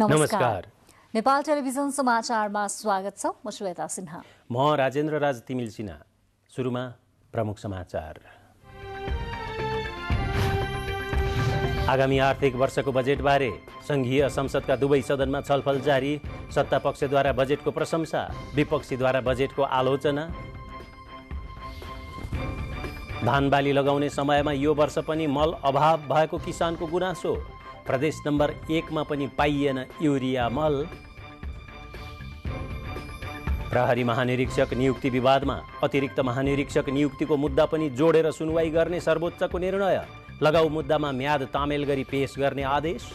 नमस्कार नेपाल टेलिभिजन समाचारमा स्वागत छ म श्वेता सिन्हा म राजेन्द्र राज तिमिल सिन्हा सुरुमा प्रमुख समाचार आगामी आर्थिक वर्षको बजेटबारे सङ्घीय संसदका दुवै सदनमा छलफल जारी सत्ता पक्षद्वारा बजेटको प्रशंसा विपक्षीद्वारा बजेटको आलोचना धान बाली लगाउने समयमा यो वर्ष पनि मल अभाव भएको किसानको गुनासो प्रदेश नम्बर एकमा पनि पाइएन युरिया मल प्रहरी महानिरीक्षक नियुक्ति विवादमा अतिरिक्त महानिरीक्षक नियुक्तिको मुद्दा पनि जोडेर सुनवाई गर्ने सर्वोच्चको निर्णय लगाउ मुद्दामा म्याद तामेल गरी पेश गर्ने आदेश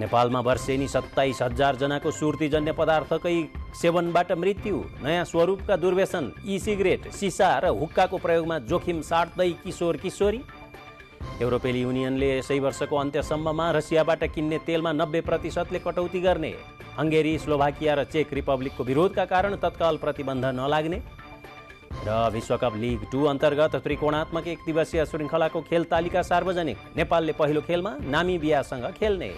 नेपालमा वर्षेनी सत्ताइस हजारजनाको सुर्तीजन्य पदार्थकै सेवनबाट मृत्यु नयाँ स्वरूपका दुर्व्यसन ई सिगरेट सिसा र हुक्काको प्रयोगमा जोखिम साट्दै किशोर किशोरी युरोपेली युनियनले यसै वर्षको अन्त्यसम्ममा रसियाबाट किन्ने तेलमा नब्बे प्रतिशतले कटौती गर्ने हङ्गेरी स्लोभाकिया र चेक रिपब्लिकको विरोधका कारण तत्काल प्रतिबन्ध नलाग्ने र विश्वकप लिग टू अन्तर्गत त्रिकोणात्मक एक दिवसीय श्रृङ्खलाको खेल तालिका सार्वजनिक नेपालले पहिलो खेलमा नामी बिहासँग खेल्ने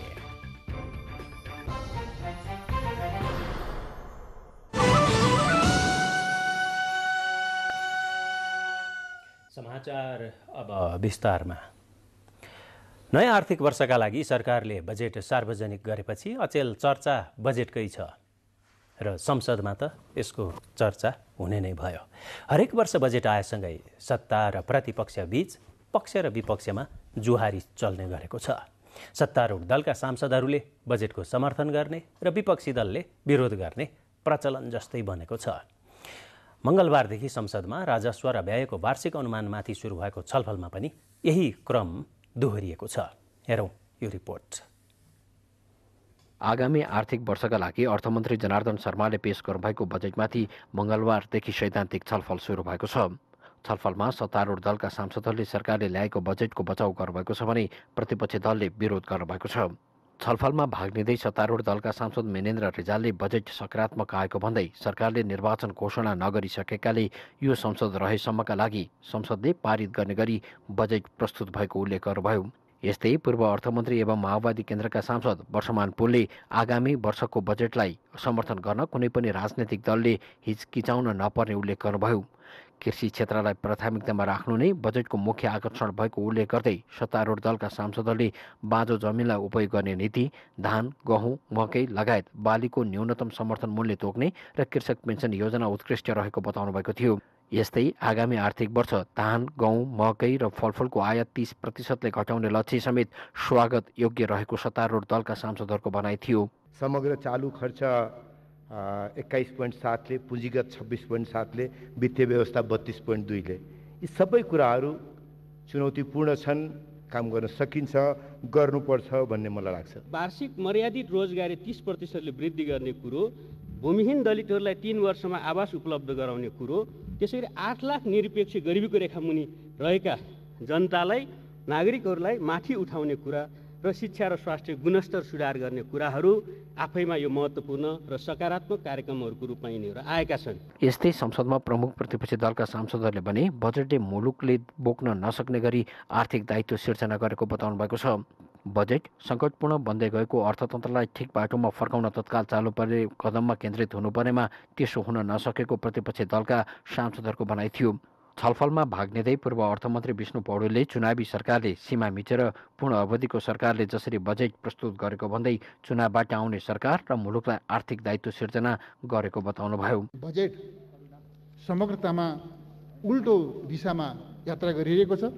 समाचार अब विस्तारमा नयाँ आर्थिक वर्षका लागि सरकारले बजेट सार्वजनिक गरेपछि अचेल चर्चा बजेटकै छ र संसदमा त यसको चर्चा हुने नै भयो हरेक वर्ष बजेट आएसँगै सत्ता र प्रतिपक्ष बीच पक्ष र विपक्षमा जुहारी चल्ने गरेको छ सत्तारूढ दलका सांसदहरूले बजेटको समर्थन गर्ने र विपक्षी दलले विरोध गर्ने प्रचलन जस्तै बनेको छ मङ्गलबारदेखि संसदमा राजस्व र व्ययको वार्षिक अनुमानमाथि सुरु भएको छलफलमा पनि यही क्रम दोहोरिएको छ हेरौँ यो रिपोर्ट आगामी आर्थिक वर्षका लागि अर्थमन्त्री जनार्दन शर्माले पेश गर्नुभएको बजेटमाथि मङ्गलबारदेखि सैद्धान्तिक छलफल सुरु भएको छ छलफलमा सत्तारूढ दलका सांसदहरूले सरकारले ल्याएको बजेटको बचाउ गर्नुभएको छ भने प्रतिपक्षी दलले विरोध गर्नुभएको छ छलफलमा भाग लिँदै सत्तारूढ दलका सांसद मेनेन्द्र रिजालले बजेट सकारात्मक आएको भन्दै सरकारले निर्वाचन घोषणा नगरिसकेकाले यो संसद रहेसम्मका लागि संसदले पारित गर्ने गरी बजेट प्रस्तुत भएको उल्लेख गर्नुभयो यस्तै पूर्व अर्थमन्त्री एवं माओवादी केन्द्रका सांसद वर्षमान पुलले आगामी वर्षको बजेटलाई समर्थन गर्न कुनै पनि राजनैतिक दलले हिचकिचाउन नपर्ने उल्लेख गर्नुभयो कृषि क्षेत्रलाई प्राथमिकतामा राख्नु नै बजेटको मुख्य आकर्षण भएको उल्लेख गर्दै सत्तारूढ दलका सांसदहरूले बाँझो जमिनलाई उपयोग गर्ने नीति धान गहुँ मकै लगायत बालीको न्यूनतम समर्थन मूल्य तोक्ने र कृषक पेन्सन योजना उत्कृष्ट रहेको बताउनु भएको थियो यस्तै आगामी आर्थिक वर्ष धान गहुँ मकै र फलफुलको आयात तिस प्रतिशतले घटाउने लक्ष्य समेत स्वागत योग्य रहेको सत्तारूढ दलका सांसदहरूको भनाइ थियो समग्र चालु खर्च एक्काइस पोइन्ट सातले पुँजीगत छब्बिस पोइन्ट सातले वित्तीय व्यवस्था बत्तिस पोइन्ट दुईले यी सबै कुराहरू चुनौतीपूर्ण छन् काम गर्न सकिन्छ गर्नुपर्छ भन्ने मलाई लाग्छ वार्षिक मर्यादित रोजगारी तिस प्रतिशतले वृद्धि गर्ने कुरो भूमिहीन दलितहरूलाई तिन वर्षमा आवास उपलब्ध गराउने कुरो त्यसै गरी आठ लाख निरपेक्ष गरिबीको रेखा मुनि रहेका जनतालाई नागरिकहरूलाई माथि उठाउने कुरा र शिक्षा र स्वास्थ्य गुणस्तर सुधार गर्ने कुराहरू आफैमा यो महत्त्वपूर्ण र सकारात्मक कार्यक्रमहरूको रूपमा यिनीहरू आएका छन् यस्तै संसदमा प्रमुख प्रतिपक्षी दलका सांसदहरूले भने बजेटले मुलुकले बोक्न नसक्ने गरी आर्थिक दायित्व सिर्जना गरेको बताउनु भएको छ बजेट सङ्कटपूर्ण बन्दै गएको अर्थतन्त्रलाई ठिक बाटोमा फर्काउन तत्काल चालु पर्ने कदममा केन्द्रित हुनुपर्नेमा त्यसो हुन नसकेको प्रतिपक्षी दलका सांसदहरूको भनाइ थियो छलफलमा भाग लिँदै पूर्व अर्थमन्त्री विष्णु पौडेलले चुनावी सरकारले सीमा मिचेर पूर्ण अवधिको सरकारले जसरी बजेट प्रस्तुत गरेको भन्दै चुनावबाट आउने सरकार र मुलुकलाई आर्थिक दायित्व सिर्जना गरेको बताउनुभयो बजेट समग्रतामा उल्टो दिशामा यात्रा गरिरहेको छ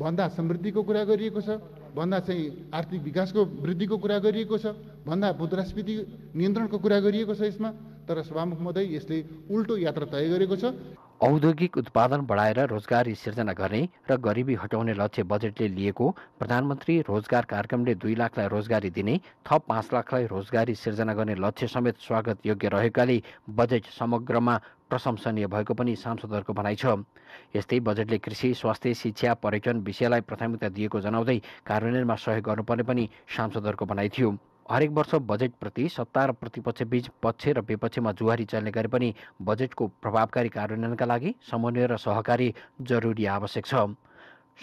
भन्दा समृद्धिको कुरा गरिएको छ भन्दा चाहिँ आर्थिक विकासको वृद्धिको कुरा गरिएको छ भन्दा मुद्रास्फीति नियन्त्रणको कुरा गरिएको छ यसमा तर सभामुख महोदय यसले उल्टो यात्रा तय गरेको छ औद्योगिक उत्पादन बढाएर रोजगारी सिर्जना गर्ने र गरिबी हटाउने लक्ष्य बजेटले लिएको प्रधानमन्त्री रोजगार कार्यक्रमले दुई लाखलाई रोजगारी दिने थप पाँच लाखलाई रोजगारी सिर्जना गर्ने लक्ष्य समेत स्वागत योग्य रहेकाले बजेट समग्रमा प्रशंसनीय भएको पनि सांसदहरूको भनाइ छ यस्तै बजेटले कृषि स्वास्थ्य शिक्षा पर्यटन विषयलाई प्राथमिकता दिएको जनाउँदै कार्यान्वयनमा सहयोग गर्नुपर्ने पनि सांसदहरूको भनाइ थियो हरेक वर्ष बजेटप्रति सत्ता र प्रतिपक्ष बीच पक्ष र विपक्षमा जुहारी चल्ने गरे पनि बजेटको प्रभावकारी कार्यान्वयनका लागि समन्वय र सहकारी जरुरी आवश्यक छ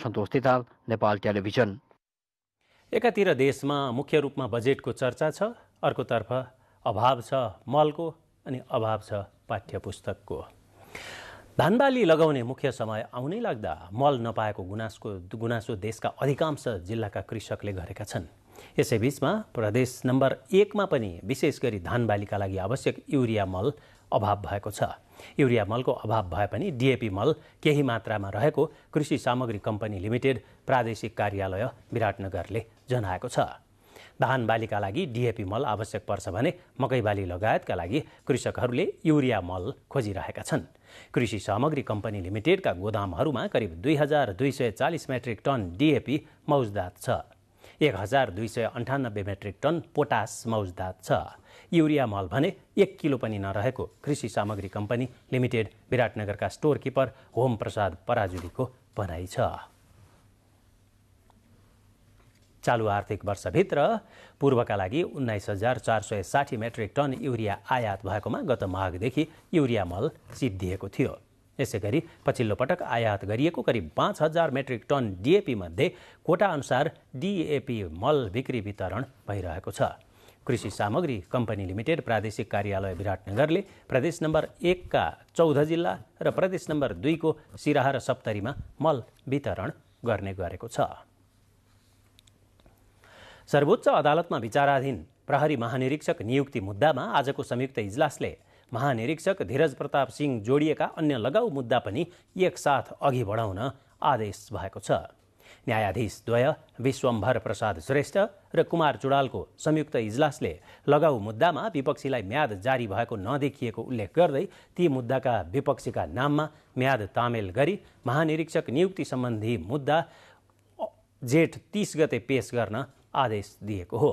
सन्तोष तिताल नेपाल टेलिभिजन एकातिर देशमा मुख्य रूपमा बजेटको चर्चा छ अर्कोतर्फ अभाव छ मलको अनि अभाव छ पाठ्य पुस्तकको धानबाली लगाउने मुख्य समय आउनै लाग्दा मल नपाएको गुनासको गुनासो देशका अधिकांश जिल्लाका कृषकले गरेका छन् यसैबीचमा प्रदेश नम्बर एकमा पनि विशेष गरी धान बालीका लागि आवश्यक युरिया मल अभाव भएको छ युरिया मलको अभाव भए पनि डिएपी मल केही मात्रामा रहेको कृषि सामग्री कम्पनी लिमिटेड प्रादेशिक कार्यालय विराटनगरले जनाएको छ धान बालीका लागि डिएपी मल आवश्यक पर्छ भने मकै बाली लगायतका लागि कृषकहरूले युरिया मल खोजिरहेका छन् कृषि सामग्री कम्पनी लिमिटेडका गोदामहरूमा करिब दुई हजार दुई सय चालिस मेट्रिक टन डिएपी मौजदात छ एक हजार दुई सय अन्ठानब्बे मेट्रिक टन पोटास मौजदात छ युरिया मल भने एक किलो पनि नरहेको कृषि सामग्री कम्पनी लिमिटेड विराटनगरका स्टोर किपर होम प्रसाद पराजुलीको भनाइ छ चालु आर्थिक वर्षभित्र पूर्वका लागि उन्नाइस हजार चार सय साठी मेट्रिक टन युरिया आयात भएकोमा गत माघदेखि युरिया मल सिद्धिएको थियो यसै गरी पछिल्लो पटक आयात गरिएको करिब पाँच हजार मेट्रिक टन कोटा अनुसार डिएपी मल बिक्री वितरण भइरहेको छ कृषि सामग्री कम्पनी लिमिटेड प्रादेशिक कार्यालय विराटनगरले प्रदेश नम्बर एकका चौध जिल्ला र प्रदेश नम्बर दुईको सिराहा र सप्तरीमा मल वितरण गर्ने गरेको छ सर्वोच्च अदालतमा विचाराधीन प्रहरी महानिरीक्षक नियुक्ति मुद्दामा आजको संयुक्त इजलासले महानिरीक्षक धीरज प्रताप सिंह जोडिएका अन्य लगाउ मुद्दा पनि एकसाथ अघि बढाउन आदेश भएको छ न्यायाधीश द्वय विश्वम्भर प्रसाद श्रेष्ठ र कुमार चुडालको संयुक्त इजलासले लगाउ मुद्दामा विपक्षीलाई म्याद जारी भएको नदेखिएको उल्लेख गर्दै ती मुद्दाका विपक्षीका नाममा म्याद तामेल गरी महानिरीक्षक नियुक्ति सम्बन्धी मुद्दा जेठ तिस गते पेश गर्न आदेश दिएको हो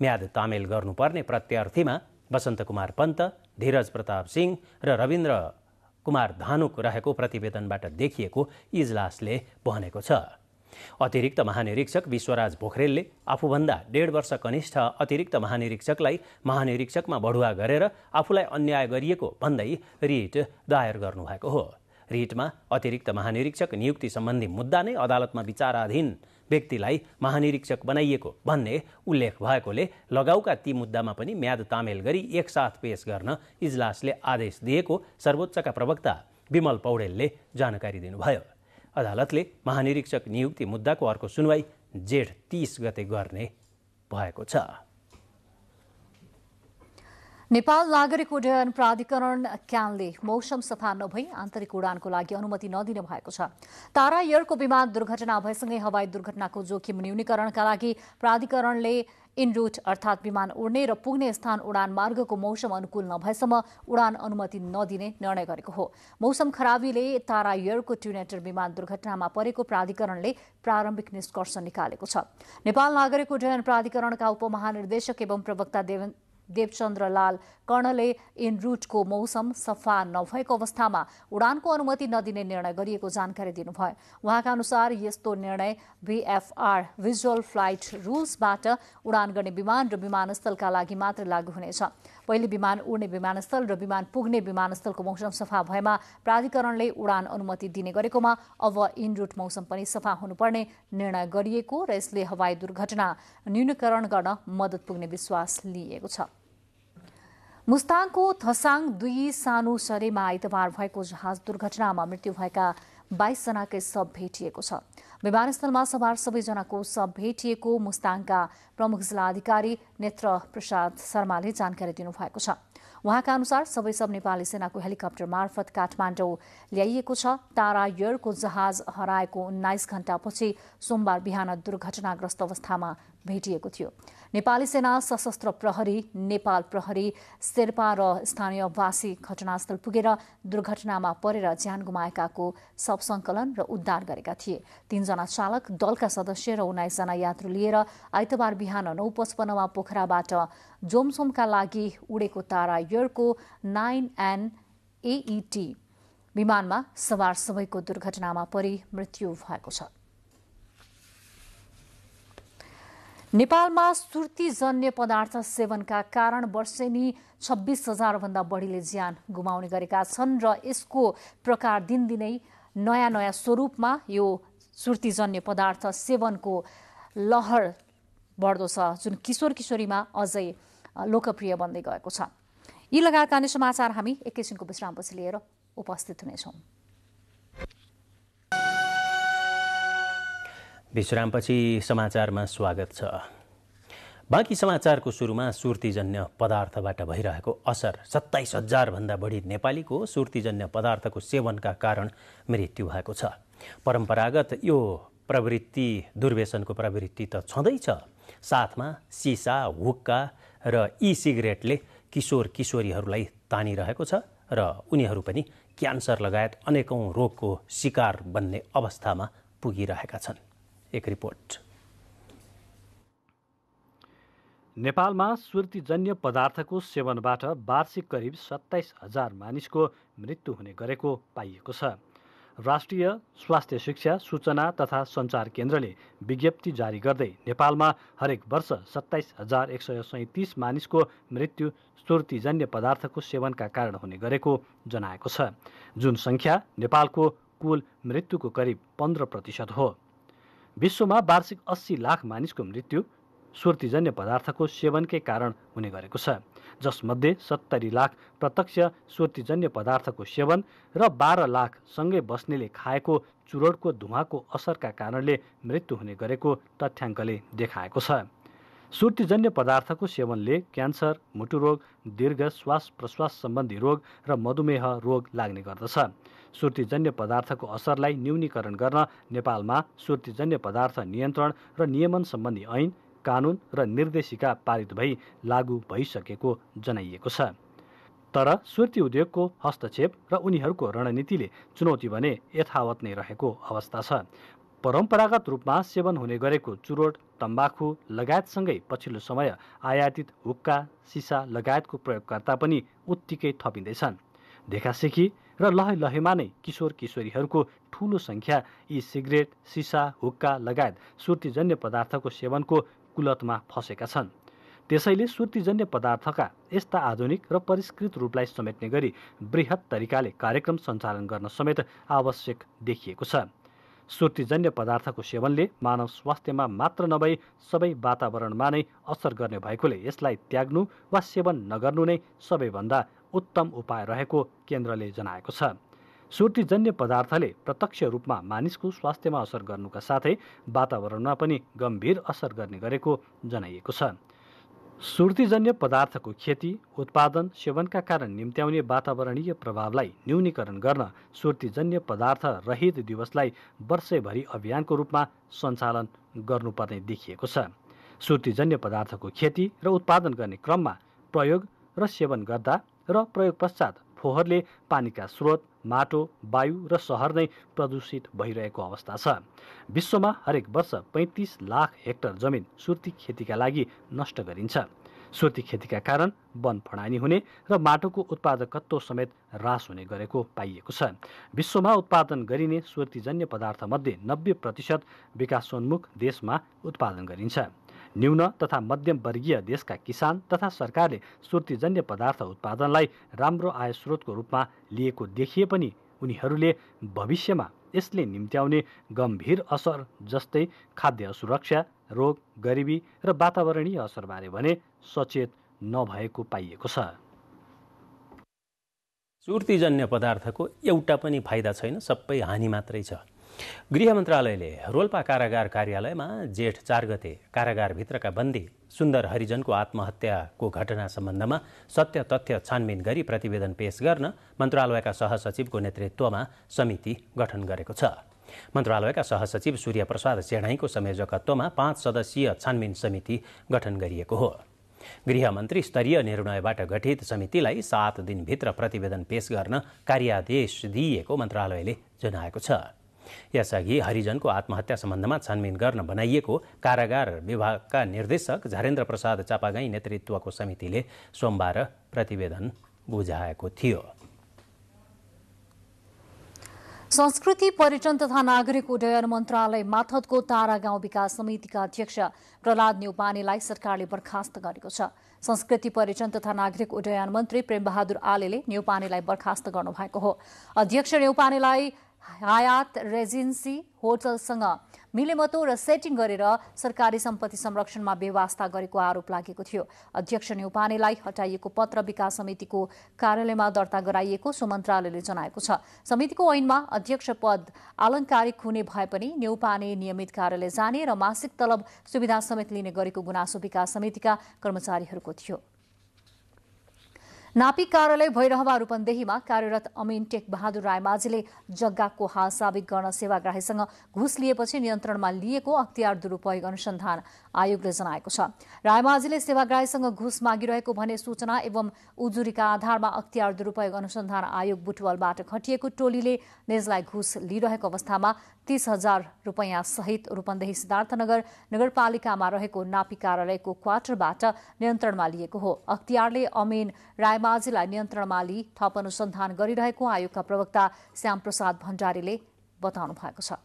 म्याद तामेल गर्नुपर्ने प्रत्यार्थीमा वसन्त कुमार पन्त धीरज प्रताप सिंह र रविन्द्र कुमार धानुक रहेको प्रतिवेदनबाट देखिएको इजलासले भनेको छ अतिरिक्त महानिरीक्षक विश्वराज पोखरेलले आफूभन्दा डेढ वर्ष कनिष्ठ अतिरिक्त महानिरीक्षकलाई महानिरीक्षकमा बढुवा गरेर आफूलाई अन्याय गरिएको भन्दै रिट दायर गर्नुभएको हो रिटमा अतिरिक्त महानिरीक्षक नियुक्ति सम्बन्धी मुद्दा नै अदालतमा विचाराधीन व्यक्तिलाई महानिरीक्षक बनाइएको भन्ने उल्लेख भएकोले लगाउका ती मुद्दामा पनि म्याद तामेल गरी एकसाथ पेश गर्न इजलासले आदेश दिएको सर्वोच्चका प्रवक्ता विमल पौडेलले जानकारी दिनुभयो अदालतले महानिरीक्षक नियुक्ति मुद्दाको अर्को सुनवाई जेठ तिस गते गर्ने भएको छ नेपाल नागरिक उड्डयन प्राधिकरण क्यानले मौसम सफा नभई आन्तरिक उडानको लागि अनुमति नदिने भएको छ तारा एयरको विमान दुर्घटना भएसँगै हवाई दुर्घटनाको जोखिम न्यूनीकरणका लागि प्राधिकरणले इन रूट अर्थात विमान उड्ने र पुग्ने स्थान उडान मार्गको मौसम अनुकूल नभएसम्म उडान अनुमति नदिने निर्णय गरेको हो मौसम खराबीले तारा एयरको ट्युनेटर विमान दुर्घटनामा परेको प्राधिकरणले प्रारम्भिक निष्कर्ष निकालेको छ नेपाल नागरिक उड्डयन प्राधिकरणका उपमहानिर्देशक एवं प्रवक्ता देवेन्द्र देवचन्द्र लाल कर्णले इन रुटको मौसम सफा नभएको अवस्थामा उडानको अनुमति नदिने निर्णय गरिएको जानकारी दिनुभयो उहाँका अनुसार यस्तो निर्णय भिएफआर भिजुअल फ्लाइट रुल्सबाट उडान गर्ने विमान र विमानस्थलका लागि मात्र लागू हुनेछ पहिले विमान उड्ने विमानस्थल र विमान पुग्ने विमानस्थलको मौसम सफा भएमा प्राधिकरणले उडान अनुमति दिने गरेकोमा अब इन रुट मौसम पनि सफा हुनुपर्ने निर्णय गरिएको र यसले हवाई दुर्घटना न्यूनीकरण गर्न मद्दत पुग्ने विश्वास लिएको छ मुस्ताङको थसाङ दुई सानो सरेमा आइतबार भएको जहाज दुर्घटनामा मृत्यु भएका बाइसजनाकै सब भेटिएको छ विमानस्थलमा सवार सबैजनाको सब भेटिएको मुस्ताङका प्रमुख जिल्ला अधिकारी नेत्र प्रसाद शर्माले जानकारी दिनुभएको छ उहाँका अनुसार सबै सब नेपाली सेनाको हेलिकप्टर मार्फत काठमाडौँ ल्याइएको छ तारा यरको जहाज हराएको उन्नाइस घण्टापछि सोमबार बिहान दुर्घटनाग्रस्त अवस्थामा भेटिएको थियो नेपाली सेना सशस्त्र प्रहरी नेपाल प्रहरी शेर्पा र स्थानीयवासी घटनास्थल पुगेर दुर्घटनामा परेर ज्यान गुमाएकाको सब सङ्कलन र उद्धार गरेका थिए तीनजना चालक दलका सदस्य र उन्नाइसजना यात्रु लिएर आइतबार बिहान नौ पचपन्नमा पोखराबाट जोमसोमका लागि उडेको तारा यरको नाइन एन एईटी e विमानमा सवार सबैको दुर्घटनामा परि मृत्यु भएको छ नेपालमा सुर्तीजन्य पदार्थ सेवनका कारण वर्षेनी छब्बिस हजारभन्दा बढीले ज्यान गुमाउने गरेका छन् र यसको प्रकार दिनदिनै नयाँ नयाँ स्वरूपमा यो सुर्तीजन्य पदार्थ सेवनको लहर बढ्दो छ जुन किशोर किशोरीमा अझै लोकप्रिय बन्दै गएको छ यी लगायतका अन्य समाचार हामी एकैछिनको विश्रामपछि लिएर उपस्थित हुनेछौँ विश्रामपछि समाचारमा स्वागत छ बाँकी समाचारको सुरुमा सुर्तीजन्य पदार्थबाट भइरहेको असर सत्ताइस हजारभन्दा बढी नेपालीको सुर्तीजन्य पदार्थको सेवनका कारण मृत्यु भएको छ परम्परागत यो प्रवृत्ति दुर्व्यसनको प्रवृत्ति त छँदैछ साथमा सिसा हुक्का र ई सिगरेटले किशोर किशोरीहरूलाई तानिरहेको छ र उनीहरू पनि क्यान्सर लगायत अनेकौँ रोगको शिकार बन्ने अवस्थामा पुगिरहेका छन् एक रिपोर्ट नेपालमा सुर्तीजन्य पदार्थको सेवनबाट वार्षिक करिब सत्ताइस हजार मानिसको मृत्यु हुने गरेको पाइएको छ राष्ट्रिय स्वास्थ्य शिक्षा सूचना तथा सञ्चार केन्द्रले विज्ञप्ति जारी गर्दै नेपालमा हरेक वर्ष सत्ताइस हजार एक सय सैँतिस मानिसको मृत्यु सुर्तीजन्य पदार्थको सेवनका कारण हुने गरेको जनाएको छ जुन सङ्ख्या नेपालको कुल मृत्युको करिब पन्ध्र प्रतिशत हो विश्वमा वार्षिक अस्सी लाख मानिसको मृत्यु स्वर्तिजन्य पदार्थको सेवनकै कारण हुने गरेको छ जसमध्ये सत्तरी लाख प्रत्यक्ष स्वर्तिजन्य पदार्थको सेवन र बाह्र लाख सँगै बस्नेले खाएको चुरोडको धुवाको असरका कारणले मृत्यु हुने गरेको तथ्याङ्कले देखाएको छ सुर्तिजन्य पदार्थको सेवनले क्यान्सर मुटुरोग दीर्घ श्वास प्रश्वास सम्बन्धी रोग र मधुमेह रोग लाग्ने गर्दछ सुर्तीजन्य पदार्थको असरलाई न्यूनीकरण गर्न नेपालमा सुर्तिजन्य पदार्थ नियन्त्रण र नियमन सम्बन्धी ऐन कानुन र निर्देशिका पारित भई लागू भइसकेको जनाइएको छ तर सुर्ती उद्योगको हस्तक्षेप र उनीहरूको रणनीतिले चुनौती भने यथावत नै रहेको अवस्था छ परम्परागत रूपमा सेवन हुने गरेको चुरोट तम्बाखु लगायतसँगै पछिल्लो समय आयातित हुक्का सिसा लगायतको प्रयोगकर्ता पनि उत्तिकै थपिँदैछन् देखासेखी र लहै लहेमा नै किशोर किशोरीहरूको ठुलो सङ्ख्या यी सिगरेट सिसा हुक्का लगायत सुर्तिजन्य पदार्थको सेवनको कुलतमा फसेका छन् त्यसैले सुर्तिजन्य पदार्थका यस्ता आधुनिक र परिष्कृत रूपलाई समेट्ने गरी वृहत तरिकाले कार्यक्रम सञ्चालन गर्न समेत आवश्यक देखिएको छ सुर्तिजन्य पदार्थको सेवनले मानव स्वास्थ्यमा मात्र नभई सबै वातावरणमा नै असर गर्ने भएकोले यसलाई त्याग्नु वा सेवन नगर्नु नै सबैभन्दा उत्तम उपाय रहेको केन्द्रले जनाएको छ सुर्तिजन्य पदार्थले प्रत्यक्ष रूपमा मानिसको स्वास्थ्यमा असर गर्नुका साथै वातावरणमा पनि गम्भीर असर गर्ने गरेको जनाइएको छ सुर्तीजन्य पदार्थको खेती उत्पादन सेवनका कारण निम्त्याउने वातावरणीय प्रभावलाई न्यूनीकरण गर्न सुर्तीजन्य पदार्थ रहित दिवसलाई वर्षैभरि अभियानको रूपमा सञ्चालन गर्नुपर्ने देखिएको छ सुर्तीजन्य पदार्थको खेती र उत्पादन गर्ने क्रममा प्रयोग र सेवन गर्दा र प्रयोग पश्चात फोहरले पानीका स्रोत माटो वायु र सहर नै प्रदूषित भइरहेको अवस्था छ विश्वमा हरेक वर्ष पैँतिस लाख हेक्टर जमिन सुर्ती खेतीका लागि नष्ट गरिन्छ सुर्ती खेतीका कारण वन फडानी हुने र माटोको उत्पादकत्व समेत ह्रास हुने गरेको पाइएको छ विश्वमा उत्पादन गरिने सुर्तीजन्य पदार्थमध्ये नब्बे प्रतिशत विकासोन्मुख देशमा उत्पादन गरिन्छ न्यून तथा मध्यमवर्गीय देशका किसान तथा सरकारले सुर्तिजन्य पदार्थ उत्पादनलाई राम्रो आय स्रोतको रूपमा लिएको देखिए पनि उनीहरूले भविष्यमा यसले निम्त्याउने गम्भीर असर जस्तै खाद्य असुरक्षा रोग गरिबी र वातावरणीय असरबारे भने सचेत नभएको पाइएको छ सुर्तिजन्य पदार्थको एउटा पनि फाइदा छैन सबै हानि मात्रै छ गृह मन्त्रालयले रोल्पा कारागार कार्यालयमा जेठ चार गते कारागारभित्रका बन्दी सुन्दर हरिजनको आत्महत्याको घटना सम्बन्धमा सत्य तथ्य छानबिन गरी प्रतिवेदन पेश गर्न मन्त्रालयका सहसचिवको नेतृत्वमा समिति गठन गरेको छ मन्त्रालयका सहसचिव सूर्यप्रसाद सेणाईको संयोजकत्वमा पाँच सदस्यीय छानबिन समिति गठन गरिएको हो गृहमन्त्री स्तरीय निर्णयबाट गठित समितिलाई सात दिनभित्र प्रतिवेदन पेश गर्न कार्यादेश दिइएको मन्त्रालयले जनाएको छ यसअघि हरिजनको आत्महत्या सम्बन्धमा छानबिन गर्न बनाइएको कारागार विभागका निर्देशक झरेन्द्र प्रसाद चापागाई नेतृत्वको समितिले सोमबार प्रतिवेदन बुझाएको थियो संस्कृति पर्यटन तथा नागरिक उड्डयन मन्त्रालय माथतको तारा गाउँ विकास समितिका अध्यक्ष प्रहलाद न्युपानेलाई सरकारले बर्खास्त गरेको छ संस्कृति पर्यटन तथा नागरिक उड्डयन मन्त्री प्रेमबहादुर आलेले न्युपानेलाई बर्खास्त गर्नुभएको हो अध्यक्ष न्युपानेलाई हायात रेजेन्सी होटलसँग मिलेमतो र सेटिङ गरेर सरकारी सम्पत्ति संरक्षणमा व्यवस्था गरेको आरोप लागेको थियो अध्यक्ष न्युपानेलाई हटाइएको पत्र विकास समितिको कार्यालयमा दर्ता गराइएको सो मन्त्रालयले जनाएको छ समितिको ऐनमा अध्यक्ष पद आलङ्कारिक हुने भए पनि न्यौपाने नियमित कार्यालय जाने र मासिक तलब सुविधा समेत लिने गरेको गुनासो विकास समितिका कर्मचारीहरूको थियो नापी कार्यालय भइरहमा रूपन्देहीमा कार्यरत अमिन टेक बहादुर रायमाझीले जग्गाको हाल साबिक गर्न सेवाग्राहीसँग घुस लिएपछि नियन्त्रणमा लिएको अख्तियार दुरूपयोग अनुसन्धान आयोगले जनाएको छ रायमाझीले सेवाग्राहीसँग घुस मागिरहेको भने सूचना एवं उजुरीका आधारमा अख्तियार दुरूपयोग अनुसन्धान आयोग बुटवलबाट खटिएको टोलीले नेजलाई घुस लिइरहेको अवस्थामा तीस हजार सहित रूपन्देही सिद्धार्थनगर नगरपालिकामा रहेको नापी कार्यालयको क्वार्टरबाट नियन्त्रणमा लिएको हो अख्तियारले अमिन राय मायामाझीलाई नियन्त्रणमा लिई थप अनुसन्धान गरिरहेको आयोगका प्रवक्ता श्यामप्रसाद भण्डारीले बताउनु भएको छ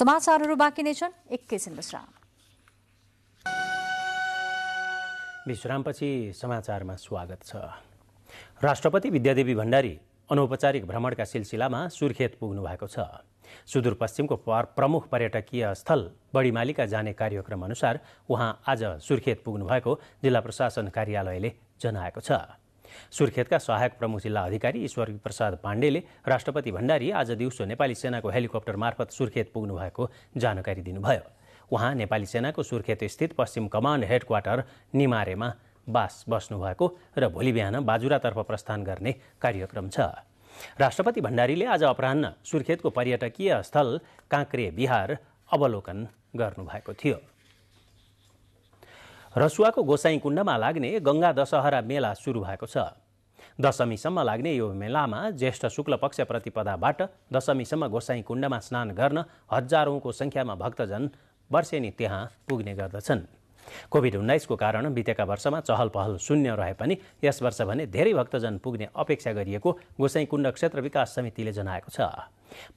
समाचारहरू बाँकी नै छन् एकैछिन विश्राम विश्रामपछि समाचारमा स्वागत छ राष्ट्रपति विद्यादेवी भण्डारी अनौपचारिक भ्रमणका सिलसिलामा सुर्खेत पुग्नु भएको छ सुदूरपश्चिमको प्रमुख पर्यटकीय स्थल बढीमालिका जाने कार्यक्रम अनुसार उहाँ आज सुर्खेत भएको जिल्ला प्रशासन कार्यालयले जनाएको छ सुर्खेतका सहायक प्रमुख जिल्ला अधिकारी ईश्वर प्रसाद पाण्डेले राष्ट्रपति भण्डारी आज दिउँसो नेपाली सेनाको हेलिकप्टर मार्फत सुर्खेत पुग्नु भएको जानकारी दिनुभयो उहाँ नेपाली सेनाको सुर्खेत स्थित पश्चिम कमान्ड हेडक्वार्टर निमारेमा बास बस्नुभएको र भोलि बिहान बाजुरातर्फ प्रस्थान गर्ने कार्यक्रम छ राष्ट्रपति भण्डारीले आज अपरान्न सुर्खेतको पर्यटकीय स्थल काँक्रे बिहार अवलोकन गर्नुभएको थियो रसुवाको गोसाई कुण्डमा लाग्ने गङ्गा दशहरा मेला सुरु भएको छ दशमीसम्म लाग्ने यो मेलामा ज्येष्ठ शुक्ल पक्ष प्रतिपदाबाट दशमीसम्म गोसाई कुण्डमा स्नान गर्न हजारौँको सङ्ख्यामा भक्तजन वर्षेनी त्यहाँ पुग्ने गर्दछन् कोभिड उन्नाइसको कारण बितेका वर्षमा चहल पहल शून्य रहे पनि यस वर्ष भने धेरै भक्तजन पुग्ने अपेक्षा गरिएको गोसाइकुण्ड क्षेत्र विकास समितिले जनाएको छ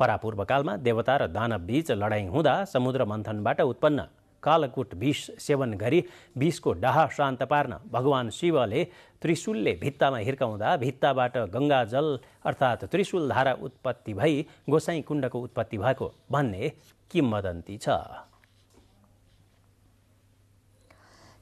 परापूर्वकालमा देवता र दानव बीच लडाइँ हुँदा समुद्र मन्थनबाट उत्पन्न कालकुट विष सेवन गरी विषको डाहा शान्त पार्न भगवान् शिवले त्रिशूलले भित्तामा हिर्काउँदा भित्ताबाट गङ्गाजल अर्थात् त्रिशूल धारा उत्पत्ति भई गोसाई कुण्डको उत्पत्ति भएको भन्ने किम्बदन्ती छ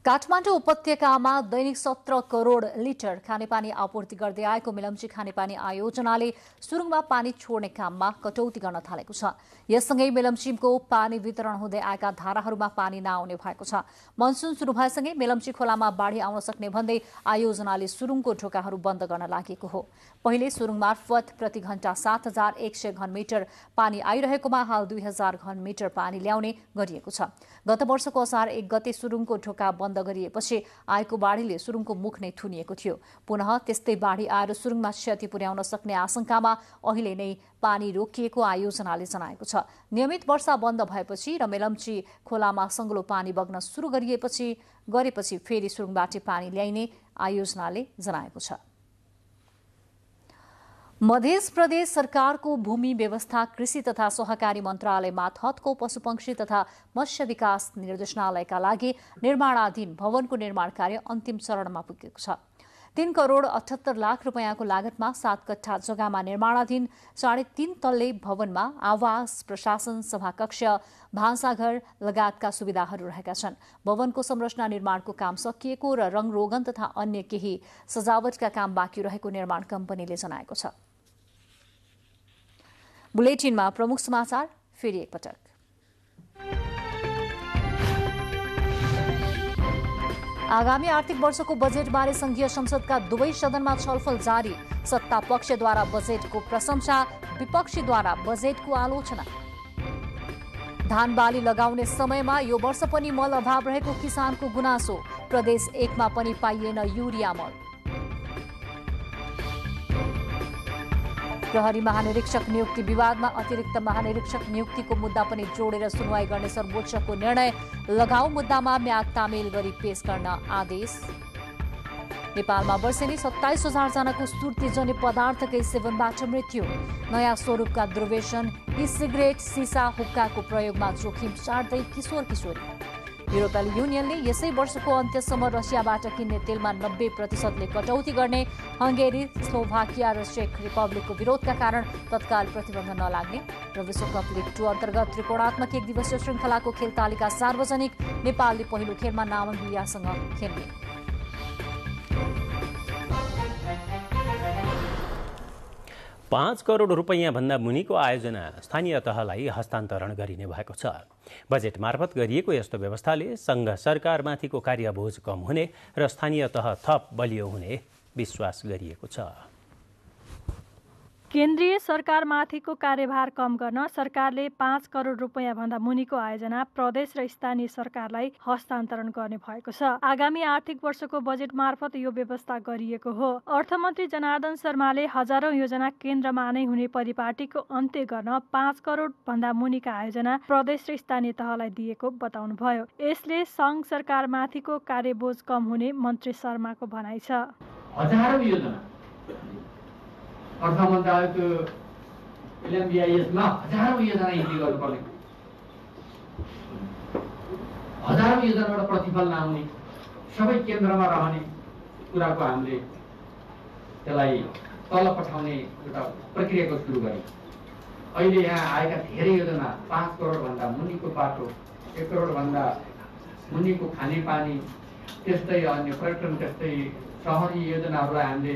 काठमाडौँ उपत्यकामा दैनिक सत्र करोड लिटर खानेपानी आपूर्ति गर्दै आएको मिलम्ची खानेपानी आयोजनाले सुरुङमा पानी छोड्ने काममा कटौती गर्न थालेको छ यससँगै मेलम्चीको पानी वितरण हुँदै आएका धाराहरूमा पानी नआउने भएको छ मनसुन सुरु भएसँगै मेलम्ची खोलामा बाढ़ी आउन सक्ने भन्दै आयोजनाले सुरुङको ढोकाहरू बन्द गर्न लागेको हो पहिले सुरुङ मार्फत प्रति घण्टा सात हजार एक सय घनमिटर पानी आइरहेकोमा हाल दुई हजार घनमिटर पानी ल्याउने गरिएको छ गत वर्षको असार एक गते सुरुङको ढोका बन्द बन्द गरिएपछि आएको बाढीले सुरुङको मुख नै थुनिएको थियो पुनः त्यस्तै बाढी आएर सुरुङमा क्षति पुर्याउन सक्ने आशंकामा अहिले नै पानी रोकिएको आयोजनाले जनाएको छ नियमित वर्षा बन्द भएपछि र मेलम्ची खोलामा सङ्गलो पानी बग्न सुरु गरिएपछि गरेपछि फेरि सुरुङबाट पानी ल्याइने आयोजनाले जनाएको छ मध्य प्रदेश सरकारको भूमि व्यवस्था कृषि तथा सहकारी मन्त्रालयमा थतको पशुपक्षी तथा मत्स्य विकास निर्देशनालयका लागि निर्माणाधीन भवनको निर्माण कार्य अन्तिम चरणमा पुगेको छ तीन करोड़ अठहत्तर लाख रुपियाँको लागतमा सात कट्ठा जग्गामा निर्माणाधीन साढे तीन तल्ले भवनमा आवास प्रशासन सभाकक्ष भान्साघर लगायतका सुविधाहरू रहेका छन् भवनको संरचना निर्माणको काम सकिएको र रङरोगन तथा अन्य केही सजावटका काम बाँकी रहेको निर्माण कम्पनीले जनाएको छ बुलेटिनमा प्रमुख समाचार फेरि एकपटक आगामी आर्थिक वर्षको बजेटबारे संघीय संसदका दुवै सदनमा छलफल जारी सत्ता पक्षद्वारा बजेटको प्रशंसा विपक्षीद्वारा बजेटको आलोचना धान बाली लगाउने समयमा यो वर्ष पनि मल अभाव रहेको किसानको गुनासो प्रदेश एकमा पनि पाइएन युरिया मल प्रहरी महानिरीक्षक नियुक्ति विवादमा अतिरिक्त महानिरीक्षक नियुक्तिको मुद्दा पनि जोडेर सुनवाई गर्ने सर्वोच्चको निर्णय लगाऊ मुद्दामा म्याग तामेल गरी पेश गर्न आदेश नेपालमा वर्षेनी सत्ताइस हजारजनाको स्तुर्तिजन्य पदार्थकै सेवनबाट मृत्यु नयाँ स्वरूपका दुर्वेशन ई सिगरेट सिसा हुक्काको प्रयोगमा जोखिम चाड्दै किशोर किशोरी युरोपियन युनियनले यसै वर्षको अन्त्यसम्म रसियाबाट किन्ने तेलमा नब्बे प्रतिशतले कटौती गर्ने हङ्गेरी स्लोभाकिया र चेक रिपब्लिकको विरोधका कारण तत्काल प्रतिबन्ध नलाग्ने र विश्वकप लिग टू अन्तर्गत त्रिकोणात्मक एक दिवसीय श्रृङ्खलाको खेल तालिका सार्वजनिक नेपालले पहिलो खेलमा नामबियासँग खेल्ने पाँच करोड रुपैयाँभन्दा मुनिको आयोजना स्थानीय तहलाई हस्तान्तरण गरिने भएको छ बजेट मार्फत गरिएको यस्तो व्यवस्थाले सङ्घ सरकारमाथिको कार्यबोझ कम हुने र स्थानीय तह थप बलियो हुने विश्वास गरिएको छ केन्द्रीय सरकारमाथिको कार्यभार कम गर्न सरकारले पाँच करोड रुपियाँभन्दा मुनिको आयोजना प्रदेश र स्थानीय सरकारलाई हस्तान्तरण गर्ने भएको छ आगामी आर्थिक वर्षको बजेट मार्फत यो व्यवस्था गरिएको हो अर्थमन्त्री जनार्दन शर्माले हजारौं योजना केन्द्रमा नै हुने परिपाटीको अन्त्य गर्न पाँच करोड भन्दा मुनिका आयोजना प्रदेश र स्थानीय तहलाई दिएको बताउनुभयो यसले सङ्घ सरकारमाथिको कार्यबोझ कम हुने मन्त्री शर्माको भनाइ छ अर्थ मन्त्रालय त्यो एलएमबिआइएसमा हजारौँ योजना हिँड्ने गर्नुपर्ने हजारौँ योजनाबाट प्रतिफल नआउने सबै केन्द्रमा रहने कुराको हामीले त्यसलाई तल पठाउने एउटा प्रक्रियाको सुरु गरे अहिले यहाँ आएका धेरै योजना पाँच करोडभन्दा मुनिको बाटो एक करोडभन्दा मुनिको खानेपानी त्यस्तै अन्य पर्यटन त्यस्तै सहरी योजनाहरूलाई हामीले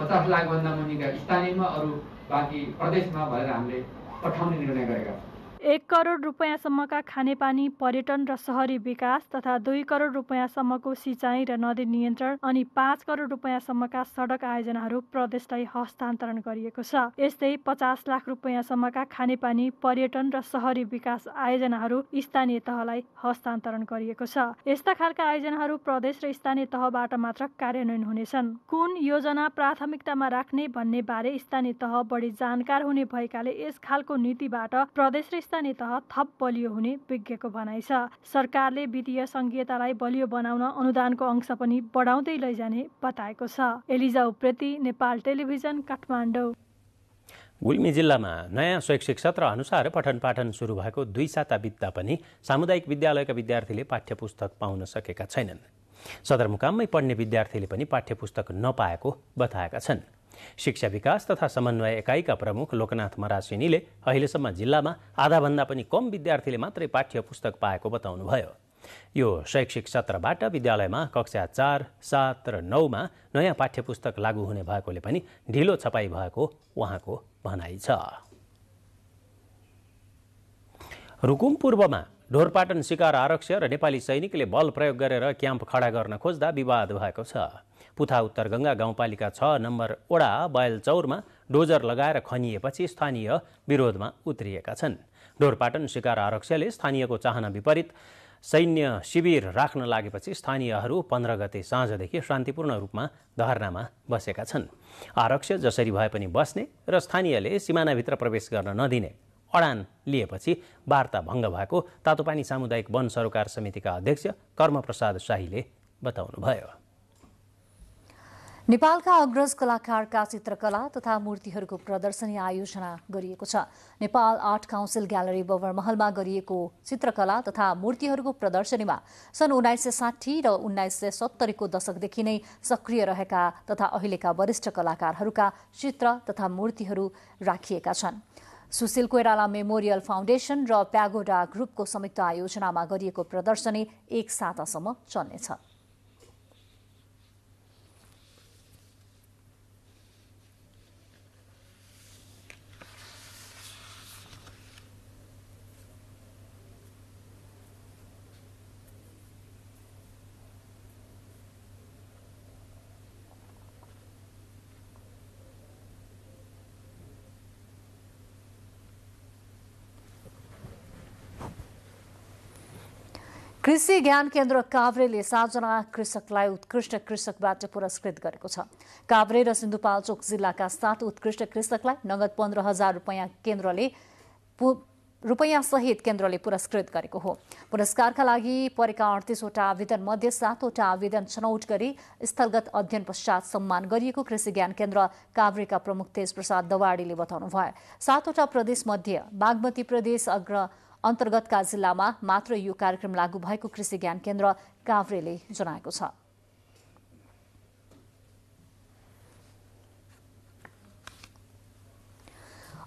पचास लाखभन्दा मुनिका स्थानीयमा अरू बाँकी प्रदेशमा भनेर हामीले पठाउने निर्णय गरेका छौँ एक करोड रुपियाँसम्मका खानेपानी पर्यटन र सहरी विकास तथा दुई करोड रुपियाँसम्मको सिँचाइ र नदी नियन्त्रण अनि पाँच करोड रुपियाँसम्मका सडक आयोजनाहरू प्रदेशलाई हस्तान्तरण गरिएको छ यस्तै पचास लाख रुपियाँसम्मका खानेपानी पर्यटन र सहरी विकास आयोजनाहरू स्थानीय तहलाई हस्तान्तरण गरिएको छ यस्ता खालका आयोजनाहरू प्रदेश र स्थानीय तहबाट मात्र कार्यान्वयन हुनेछन् कुन योजना प्राथमिकतामा राख्ने भन्ने बारे स्थानीय तह बढी जानकार हुने भएकाले यस खालको नीतिबाट प्रदेश र स्थानीय तह थप बलियो हुने विज्ञको भनाइ छ सरकारले वित्तीय सङ्घीयतालाई बलियो बनाउन अनुदानको अंश पनि बढाउँदै लैजाने बताएको छ एलिजा उप्रेती नेपाल टेलिभिजन काठमाडौँ गुल्मी जिल्लामा नयाँ शैक्षिक सत्र अनुसार पठन पाठन सुरु भएको दुई साता बित्दा पनि सामुदायिक विद्यालयका विद्यार्थीले पाठ्य पुस्तक पाउन सकेका छैनन् सदरमुकाममै पढ्ने विद्यार्थीले पनि पाठ्य पुस्तक नपाएको बताएका छन् शिक्षा विकास तथा समन्वय एकाइका प्रमुख लोकनाथ मरासिनीले अहिलेसम्म जिल्लामा आधाभन्दा पनि कम विद्यार्थीले मात्रै पाठ्य पुस्तक पाएको बताउनुभयो यो शैक्षिक सत्रबाट विद्यालयमा कक्षा चार सात र नौमा नयाँ पाठ्य पुस्तक लागू हुने भएकोले पनि ढिलो छपाई भएको उहाँको भनाइ छ रुकुम पूर्वमा ढोरपाटन सिकार आरक्ष र नेपाली सैनिकले बल प्रयोग गरेर क्याम्प खडा गर्न खोज्दा विवाद भएको छ पुथा उत्तर गङ्गा गाउँपालिका छ नम्बर ओडा बयलचौरमा डोजर लगाएर खनिएपछि स्थानीय विरोधमा उत्रिएका छन् ढोरपाटन शिकार आरक्षले स्थानीयको चाहना विपरीत सैन्य शिविर राख्न लागेपछि स्थानीयहरू पन्ध्र गते साँझदेखि शान्तिपूर्ण रूपमा धरनामा बसेका छन् आरक्ष जसरी भए पनि बस्ने र स्थानीयले सिमानाभित्र प्रवेश गर्न नदिने अडान लिएपछि वार्ता भङ्ग भएको तातोपानी सामुदायिक वन सरोकार समितिका अध्यक्ष कर्मप्रसाद शाहीले बताउनुभयो नेपालका अग्रज कलाकारका चित्रकला तथा मूर्तिहरूको प्रदर्शनी आयोजना गरिएको छ नेपाल आर्ट काउन्सिल ग्यालरी बबरमहलमा गरिएको चित्रकला तथा मूर्तिहरूको प्रदर्शनीमा सन् उन्नाइस सय साठी र उन्नाइस सय सत्तरीको दशकदेखि नै सक्रिय रहेका तथा अहिलेका वरिष्ठ कलाकारहरूका चित्र तथा मूर्तिहरू राखिएका छन् सुशील कोइराला मेमोरियल फाउन्डेसन र प्यागोडा ग्रुपको संयुक्त आयोजनामा गरिएको प्रदर्शनी एक सातासम्म चल्नेछ कृषि ज्ञान केन्द्र काभ्रेले सातजना कृषकलाई उत्कृष्ट कृषकबाट पुरस्कृत गरेको छ काभ्रे र सिन्धुपाल्चोक जिल्लाका सात उत्कृष्ट कृषकलाई नगद पन्ध्र हजार रुपियाँ केन्द्रले रुपैयाँ सहित केन्द्रले पुरस्कृत गरेको हो पुरस्कारका लागि परेका अडतिसवटा आवेदन मध्ये सातवटा आवेदन छनौट गरी स्थलगत अध्ययन पश्चात सम्मान गरिएको कृषि ज्ञान केन्द्र काभ्रेका प्रमुख तेज प्रसाद दवाडीले बताउनु भयो सातवटा प्रदेशमध्ये बागमती प्रदेश अग्र अन्तर्गतका जिल्लामा मात्र यो कार्यक्रम लागू भएको कृषि ज्ञान केन्द्र काभ्रेले जनाएको छ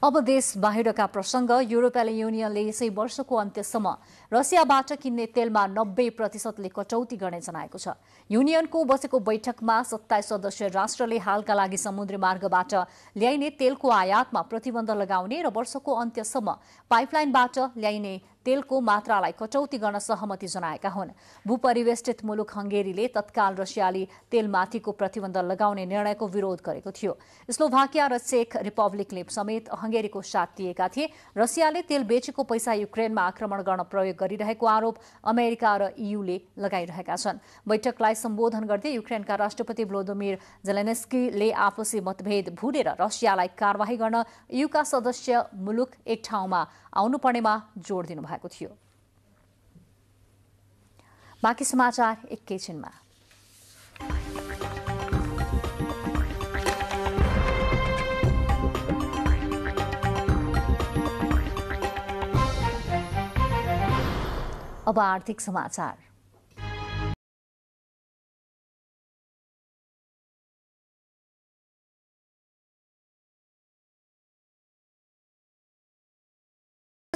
अब देश बाहिरका प्रसङ्ग युरोपियन युनियनले यसै वर्षको अन्त्यसम्म रसियाबाट किन्ने तेलमा नब्बे प्रतिशतले कटौती गर्ने जनाएको छ युनियनको बसेको बैठकमा सत्ताइस सदस्य राष्ट्रले हालका लागि समुद्री मार्गबाट ल्याइने तेलको आयातमा प्रतिबन्ध लगाउने र वर्षको अन्त्यसम्म पाइपलाइनबाट ल्याइने तेलको मात्रालाई कटौती गर्न सहमति जनाएका हुन् भूपरिवेष्टित मुलुक हङ्गेरीले तत्काल रसियाली तेलमाथिको प्रतिबन्ध लगाउने निर्णयको विरोध गरेको थियो स्लोभाकिया र चेक रिपब्लिकले समेत हङ्गेरीको साथ दिएका थिए रसियाले तेल बेचेको पैसा युक्रेनमा आक्रमण गर्न प्रयोग गरिरहेको आरोप अमेरिका र इयूले लगाइरहेका छन् बैठकलाई सम्बोधन गर्दै युक्रेनका राष्ट्रपति भ्लोदिमिर जेलेनेस्कीले आपसी मतभेद भुलेर रसियालाई कार्यवाही गर्न युका सदस्य मुलुक एक ठाउँमा आउनुपर्नेमा जोड दिनुभएको थियो बाँकी समाचार एकैछिनमा अब आर्थिक समाचार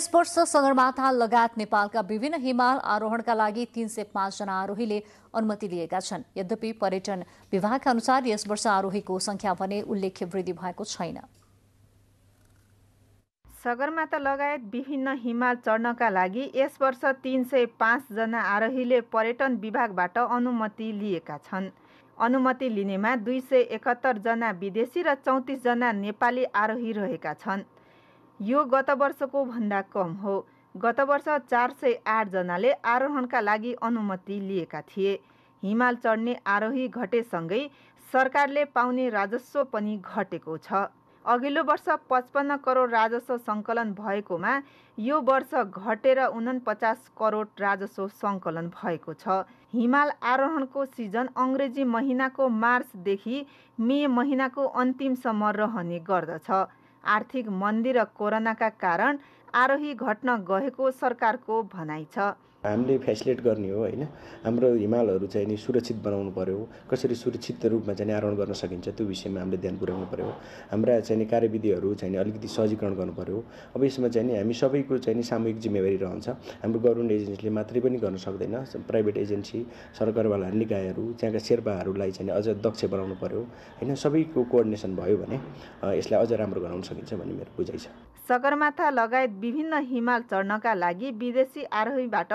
यस वर्ष सगरमाथा लगायत नेपालका विभिन्न हिमाल आरोहणका लागि तीन सय पाँचजना आरोहीले अनुमति लिएका छन् यद्यपि पर्यटन विभागका अनुसार यस वर्ष आरोहीको संख्या भने उल्लेख्य वृद्धि भएको छैन सगरमाथा लगायत विभिन्न हिमाल चढ्नका लागि यस वर्ष तीन सय पाँचजना आरोहीले पर्यटन विभागबाट अनुमति लिएका छन् अनुमति लिनेमा दुई सय एकहत्तरजना विदेशी र चौतिसजना नेपाली आरोही रहेका छन् यो गत वर्षको भन्दा कम हो गत वर्ष चार सय आठजनाले आरोहणका लागि अनुमति लिएका थिए हिमाल चढ्ने आरोही घटेसँगै सरकारले पाउने राजस्व पनि घटेको छ अघिल्लो वर्ष पचपन्न करोड राजस्व सङ्कलन भएकोमा यो वर्ष घटेर उनपचास करोड राजस्व सङ्कलन भएको छ हिमाल आरोहणको सिजन अङ्ग्रेजी महिनाको मार्चदेखि मे महिनाको अन्तिमसम्म रहने गर्दछ आर्थिक मन्दी र कोरोनाका कारण आरोही घट्न गएको सरकारको भनाइ छ हामीले फेसिलेट गर्ने हो होइन हाम्रो हिमालहरू चाहिँ नि सुरक्षित बनाउनु पऱ्यो कसरी सुरक्षित रूपमा चाहिँ आरोहण गर्न सकिन्छ त्यो विषयमा हामीले ध्यान पुर्याउनु पऱ्यो हाम्रा चाहिँ नि कार्यविधिहरू चाहिँ नि अलिकति सहजीकरण गर्नु पऱ्यो अब यसमा चाहिँ नि हामी सबैको चाहिँ नि सामूहिक जिम्मेवारी रहन्छ हाम्रो गभर्मेन्ट एजेन्सीले मात्रै पनि गर्न सक्दैन प्राइभेट एजेन्सी सरकारवाला निकायहरू त्यहाँका शेर्पाहरूलाई चाहिँ अझ दक्ष बनाउनु पऱ्यो होइन सबैको कोअर्डिनेसन भयो भने यसलाई अझ राम्रो गराउन सकिन्छ भन्ने मेरो बुझाइ छ सगरमाथा लगायत विभिन्न हिमाल चढ्नका लागि विदेशी आरोहीबाट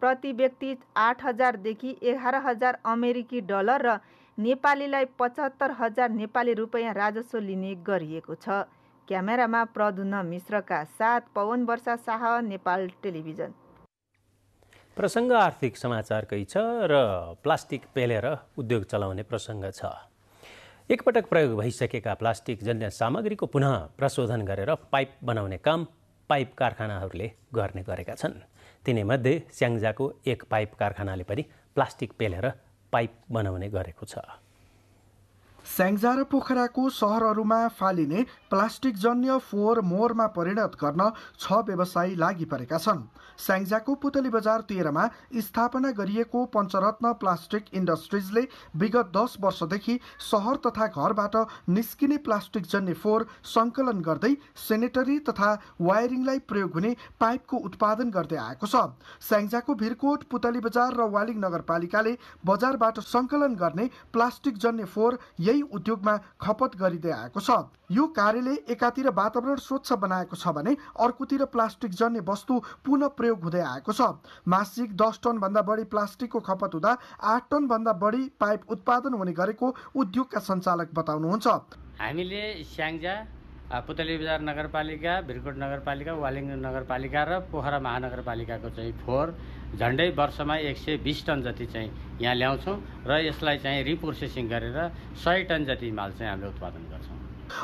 प्रति व्यक्ति आठ हजारदेखि एघार हजार अमेरिकी डलर र नेपालीलाई पचहत्तर हजार नेपाली रुपियाँ राजस्व लिने गरिएको छ क्यामेरामा प्रदुन मिश्रका साथ पवन वर्षा शाह नेपाल टेलिभिजन प्रसङ्ग आर्थिक समाचारकै छ र प्लास्टिक पेलेर उद्योग चलाउने प्रसङ्ग छ एकपटक प्रयोग भइसकेका प्लास्टिक जन्य सामग्रीको पुनः प्रशोधन गरेर पाइप बनाउने काम पाइप कारखानाहरूले गर्ने गरेका छन् तिनीमध्ये स्याङ्जाको एक पाइप कारखानाले पनि प्लास्टिक पेलेर पाइप बनाउने गरेको छ स्याङ्जा र पोखराको सहरहरूमा फालिने प्लास्टिकजन्य फोहोर मोहोरमा परिणत गर्न छ व्यवसायी लागि परेका छन् स्याङ्जाको पुतली बजार तेह्रमा स्थापना गरिएको पञ्चरत्न प्लास्टिक इन्डस्ट्रिजले विगत दस वर्षदेखि सहर तथा घरबाट निस्किने प्लास्टिक जन्य फोहोर सङ्कलन गर्दै सेनेटरी तथा वायरिङलाई प्रयोग हुने पाइपको उत्पादन गर्दै आएको छ स्याङ्जाको भिरकोट पुतली बजार र वालिङ नगरपालिकाले बजारबाट सङ्कलन गर्ने प्लास्टिक जन्य फोहोर यही उद्योगमा खपत गरिँदै आएको छ यो कार्यले एकातिर वातावरण स्वच्छ बनाएको छ भने अर्कोतिर प्लास्टिक जन्य वस्तु पुनः प्रयोग हुँदै आएको छ मासिक दस टनभन्दा बढी प्लास्टिकको खपत हुँदा आठ टनभन्दा बढी पाइप उत्पादन हुने गरेको उद्योगका सञ्चालक बताउनुहुन्छ हामीले स्याङ्जा पुतली बजार नगरपालिका भिरकोट नगरपालिका वालिङ नगरपालिका र पोखरा महानगरपालिकाको चाहिँ फोहोर झन्डै वर्षमा एक सय बिस टन जति चाहिँ यहाँ ल्याउँछौँ र यसलाई चाहिँ रिप्रोसेसिङ गरेर सय टन जति माल चाहिँ हामीले उत्पादन गर्छौँ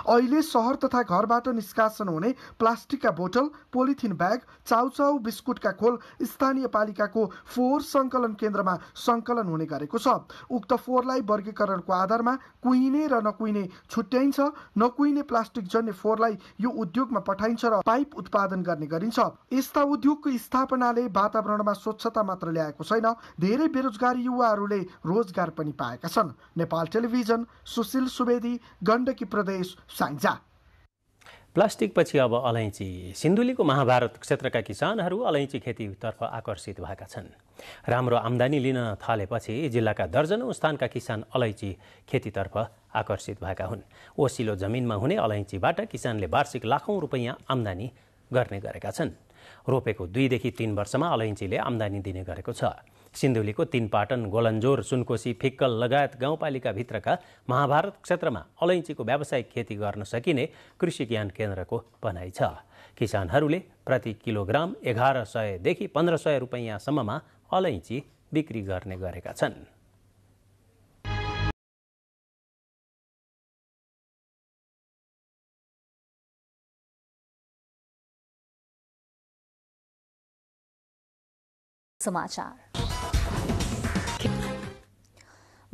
अहिले सहर तथा घरबाट निष्कासन हुने प्लास्टिकका बोतल पोलिथिन ब्याग चाउचाउ बिस्कुटका खोल स्थानीय पालिकाको फोहोर सङ्कलन केन्द्रमा सङ्कलन हुने गरेको छ उक्त फोहोरलाई वर्गीकरणको आधारमा कुहिने र नकुहिने छुट्याइन्छ नकुहिने प्लास्टिक जन्य फोहोरलाई यो उद्योगमा पठाइन्छ र पाइप उत्पादन गर्ने गरिन्छ यस्ता उद्योगको स्थापनाले वातावरणमा स्वच्छता मात्र ल्याएको छैन धेरै बेरोजगारी युवाहरूले रोजगार पनि पाएका छन् नेपाल टेलिभिजन सुशील सुवेदी गण्डकी प्रदेश साङ्जा प्लास्टिकपछि अब अलैँची सिन्धुलीको महाभारत क्षेत्रका किसानहरू अलैँची खेतीतर्फ आकर्षित भएका छन् राम्रो आम्दानी लिन थालेपछि जिल्लाका दर्जनौँ स्थानका किसान अलैँची खेतीतर्फ आकर्षित भएका हुन् ओसिलो जमिनमा हुने अलैँचीबाट किसानले वार्षिक लाखौँ रुपियाँ आम्दानी गर्ने गरेका छन् रोपेको दुईदेखि तिन वर्षमा अलैँचीले आम्दानी दिने गरेको छ सिन्धुलीको तिनपाटन गोलन्जोर सुनकोशी फिक्कल लगायत गाउँपालिकाभित्रका महाभारत क्षेत्रमा अलैँचीको व्यावसायिक खेती गर्न सकिने कृषि ज्ञान केन्द्रको भनाइ छ किसानहरूले प्रति किलोग्राम एघार सयदेखि पन्ध्र सय रुपियाँसम्ममा अलैँची बिक्री गर्ने गरेका छन् समाचार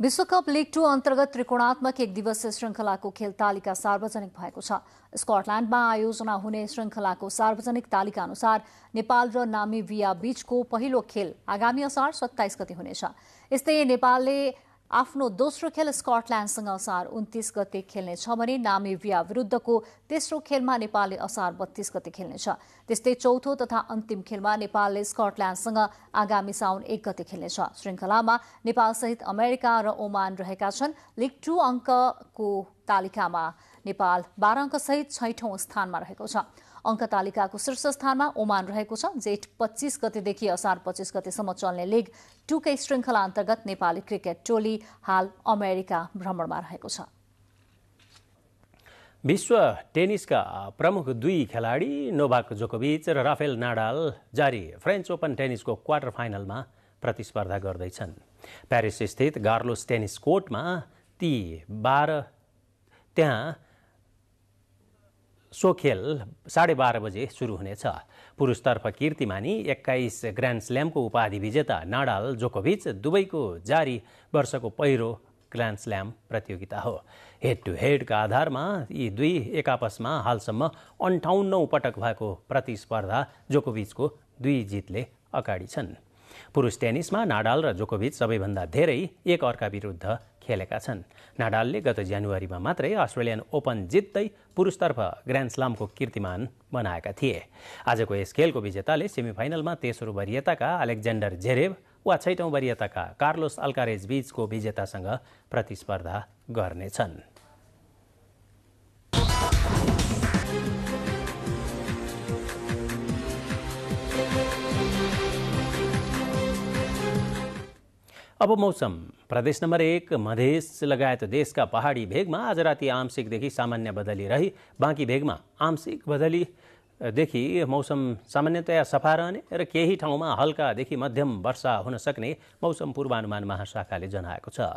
विश्वकप लिग टू अन्तर्गत त्रिकोणात्मक एक दिवसीय श्रृङ्खलाको खेल तालिका सार्वजनिक भएको छ स्कटल्याण्डमा आयोजना हुने श्रृङ्खलाको सार्वजनिक तालिका अनुसार नेपाल र नामी बीचको पहिलो खेल आगामी असार सत्ताइस गति हुनेछ यस्तै नेपालले आफ्नो दोस्रो खेल स्कटल्याण्डसँग असार उन्तिस गते खेल्नेछ भने नामेभिया विरुद्धको तेस्रो खेलमा नेपालले असार बत्तीस गते खेल्नेछ त्यस्तै चौथो तथा अन्तिम खेलमा नेपालले स्कटल्याण्डसँग आगामी साउन एक गते खेल्नेछ श्रृङ्खलामा नेपालसहित अमेरिका र ओमान रहेका छन् लिग टू अङ्कको तालिकामा नेपाल बाह्र अङ्कसहित छैठौं स्थानमा रहेको छ अङ्क तालिकाको शीर्ष स्थानमा ओमान रहेको छ जेठ पच्चिस गतेदेखि असार पच्चिस गतेसम्म चल्ने लिग टुकै श्रृङ्खला अन्तर्गत नेपाली क्रिकेट टोली हाल अमेरिका भ्रमणमा रहेको छ विश्व टेनिसका प्रमुख दुई खेलाडी नोभाक जोकोभिच र राफेल नाडाल जारी फ्रेन्च ओपन टेनिसको क्वार्टर फाइनलमा प्रतिस्पर्धा गर्दैछन् प्यारिस स्थित गार्लोस टेनिस कोर्टमा ती बाह्र त्यहाँ सो खेल साढे बाह्र बजे सुरु हुनेछ पुरुषतर्फ किर्तिमानी एक्काइस ग्रान्ड स्ल्यामको उपाधि विजेता नाडाल जोकोभिच दुवैको जारी वर्षको पहिरो ग्रान्ड स्ल्याम प्रतियोगिता हो हेड टु हेडका आधारमा यी दुई एकापसमा हालसम्म अन्ठाउन्नौ पटक भएको प्रतिस्पर्धा जोकोभिचको दुई जितले अगाडि छन् पुरुष टेनिसमा नाडाल र जोकोभिच सबैभन्दा धेरै एक अर्का विरुद्ध खेलेका छन् नाडालले गत जनवरीमा मात्रै अस्ट्रेलियन ओपन जित्दै पुरुषतर्फ ग्रान्ड स्लामको कीर्तिमान बनाएका थिए आजको यस खेलको विजेताले सेमिफाइनलमा तेस्रो वरियताका अलेक्जेन्डर जेरेब वा छैटौँ वरियताका कार्लोस अल्कारेज बीचको विजेतासँग प्रतिस्पर्धा गर्नेछन् अब मौसम प्रदेश नम्बर एक मधेस लगायत देशका पहाडी भेगमा आज राति आंशिकदेखि सामान्य बदली रही बाँकी भेगमा आंशिक बदली देखि मौसम सामान्यतया सफा रहने र केही ठाउँमा हल्कादेखि मध्यम वर्षा हुन सक्ने मौसम पूर्वानुमान महाशाखाले जनाएको छ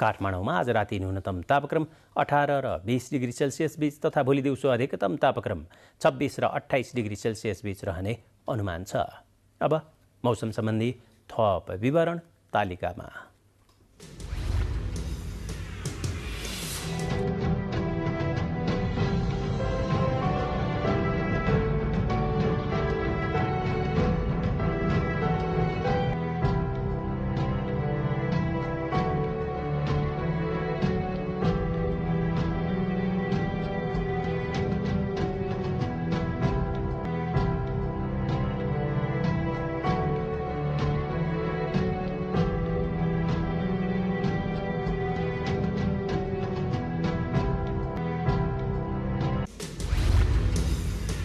काठमाडौँमा आज राति न्यूनतम तापक्रम अठार र बिस डिग्री सेल्सियस बीच तथा भोलि दिउँसो अधिकतम तापक्रम छब्बिस र अठाइस डिग्री सेल्सियस बीच रहने अनुमान छ अब मौसम सम्बन्धी थप विवरण तालिकामा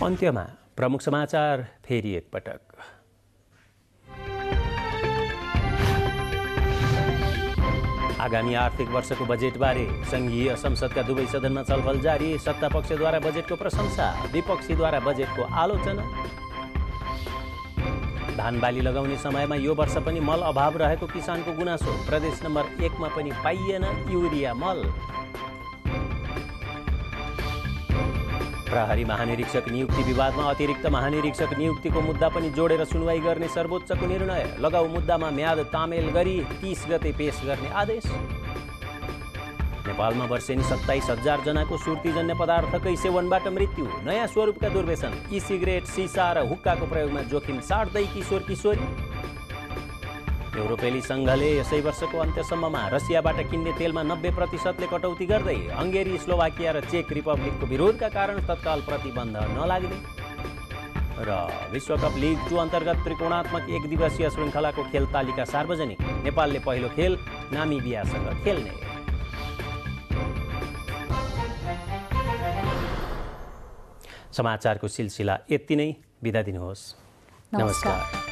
अन्त्यमा प्रमुख समाचार फेरि एकपटक आगामी आर्थिक वर्षको बजेटबारे सङ्घीय संसदका दुवै सदनमा छलफल जारी सत्ता पक्षद्वारा बजेटको प्रशंसा विपक्षीद्वारा बजेटको आलोचना धान बाली लगाउने समयमा यो वर्ष पनि मल अभाव रहेको किसानको गुनासो प्रदेश नम्बर एकमा पनि पाइएन युरिया मल प्रहरी महानिरीक्षक नियुक्ति विवादमा अतिरिक्त महानिरीक्षक नियुक्तिको मुद्दा पनि जोडेर सुनवाई गर्ने सर्वोच्चको निर्णय लगाउ मुद्दामा म्याद तामेल गरी तीस गते पेश गर्ने आदेश नेपालमा वर्षेनी सत्ताइस हजार जनाको सुर्तीजन्य पदार्थकै सेवनबाट मृत्यु नयाँ स्वरूपका दुर्वेशन ई सिगरेट सिसा र हुक्काको प्रयोगमा जोखिम सार्दै किशोर किशोरी युरोपेली सङ्घले यसै वर्षको अन्त्यसम्ममा रसियाबाट किन्ने तेलमा नब्बे प्रतिशतले कटौती गर्दै हङ्गेरी स्लोभाकिया र चेक रिपब्लिकको विरोधका कारण तत्काल प्रतिबन्ध नलाग्ने र विश्वकप लिग टू अन्तर्गत त्रिकोणात्मक एक दिवसीय श्रृङ्खलाको खेल तालिका सार्वजनिक नेपालले पहिलो खेल नामिबियासँग खेल्ने समाचारको सिलसिला यति नै बिदा दिनुहोस् नमस्कार